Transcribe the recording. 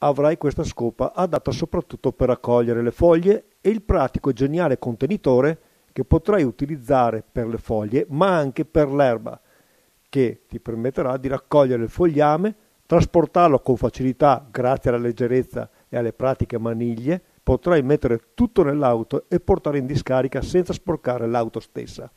avrai questa scopa adatta soprattutto per raccogliere le foglie e il pratico e geniale contenitore che potrai utilizzare per le foglie ma anche per l'erba che ti permetterà di raccogliere il fogliame, trasportarlo con facilità grazie alla leggerezza e alle pratiche maniglie, potrai mettere tutto nell'auto e portare in discarica senza sporcare l'auto stessa.